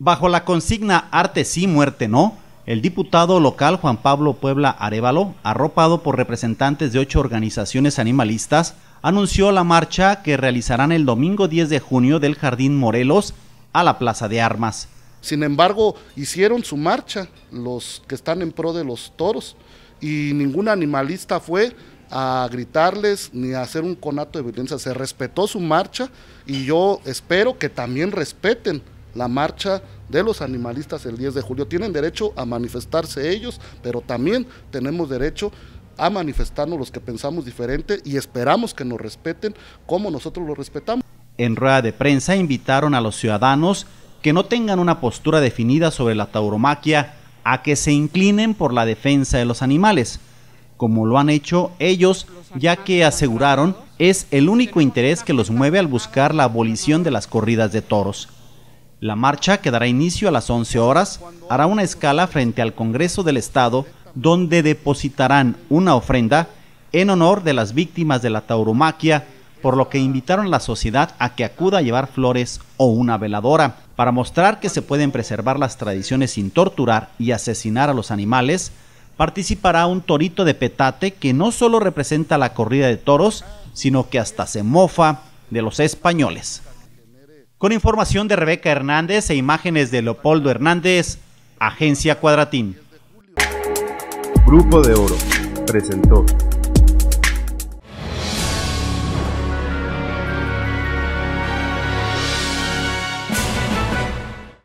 Bajo la consigna Arte sí, muerte no, el diputado local Juan Pablo Puebla Arevalo, arropado por representantes de ocho organizaciones animalistas, anunció la marcha que realizarán el domingo 10 de junio del Jardín Morelos a la Plaza de Armas. Sin embargo, hicieron su marcha los que están en pro de los toros y ningún animalista fue a gritarles ni a hacer un conato de violencia. Se respetó su marcha y yo espero que también respeten la marcha de los animalistas el 10 de julio. Tienen derecho a manifestarse ellos, pero también tenemos derecho a manifestarnos los que pensamos diferente y esperamos que nos respeten como nosotros lo respetamos. En rueda de prensa invitaron a los ciudadanos que no tengan una postura definida sobre la tauromaquia a que se inclinen por la defensa de los animales, como lo han hecho ellos, ya que aseguraron es el único interés que los mueve al buscar la abolición de las corridas de toros. La marcha, que dará inicio a las 11 horas, hará una escala frente al Congreso del Estado, donde depositarán una ofrenda en honor de las víctimas de la tauromaquia, por lo que invitaron a la sociedad a que acuda a llevar flores o una veladora, para mostrar que se pueden preservar las tradiciones sin torturar y asesinar a los animales, participará un torito de petate que no solo representa la corrida de toros, sino que hasta se mofa de los españoles. Con información de Rebeca Hernández e imágenes de Leopoldo Hernández, Agencia Cuadratín. Grupo de Oro presentó.